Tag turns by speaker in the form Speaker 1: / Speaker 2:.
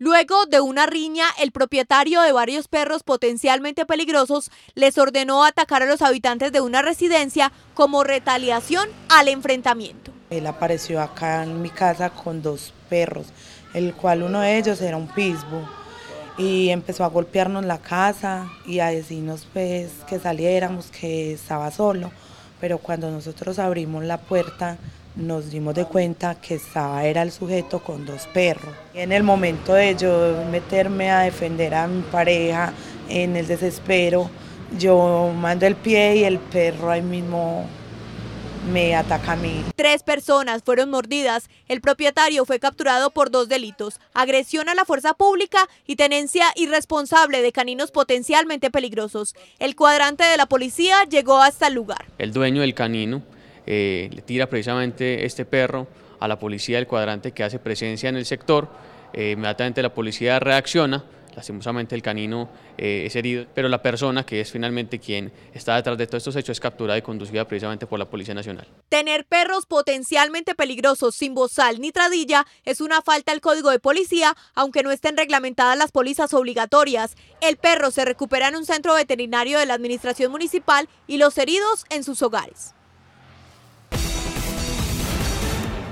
Speaker 1: Luego de una riña, el propietario de varios perros potencialmente peligrosos les ordenó atacar a los habitantes de una residencia como retaliación al enfrentamiento.
Speaker 2: Él apareció acá en mi casa con dos perros, el cual uno de ellos era un pisbo y empezó a golpearnos la casa y a decirnos pues que saliéramos, que estaba solo, pero cuando nosotros abrimos la puerta nos dimos de cuenta que estaba era el sujeto con dos perros. En el momento de yo meterme a defender a mi pareja en el desespero, yo mando el pie y el perro ahí mismo me ataca a mí.
Speaker 1: Tres personas fueron mordidas. El propietario fue capturado por dos delitos, agresión a la fuerza pública y tenencia irresponsable de caninos potencialmente peligrosos. El cuadrante de la policía llegó hasta el lugar.
Speaker 3: El dueño del canino eh, le tira precisamente este perro a la policía del cuadrante que hace presencia en el sector. Eh, inmediatamente la policía reacciona, lastimosamente el canino eh, es herido, pero la persona que es finalmente quien está detrás de todos estos hechos es capturada y conducida precisamente por la Policía Nacional.
Speaker 1: Tener perros potencialmente peligrosos sin bozal ni tradilla es una falta al código de policía, aunque no estén reglamentadas las pólizas obligatorias. El perro se recupera en un centro veterinario de la administración municipal y los heridos en sus hogares.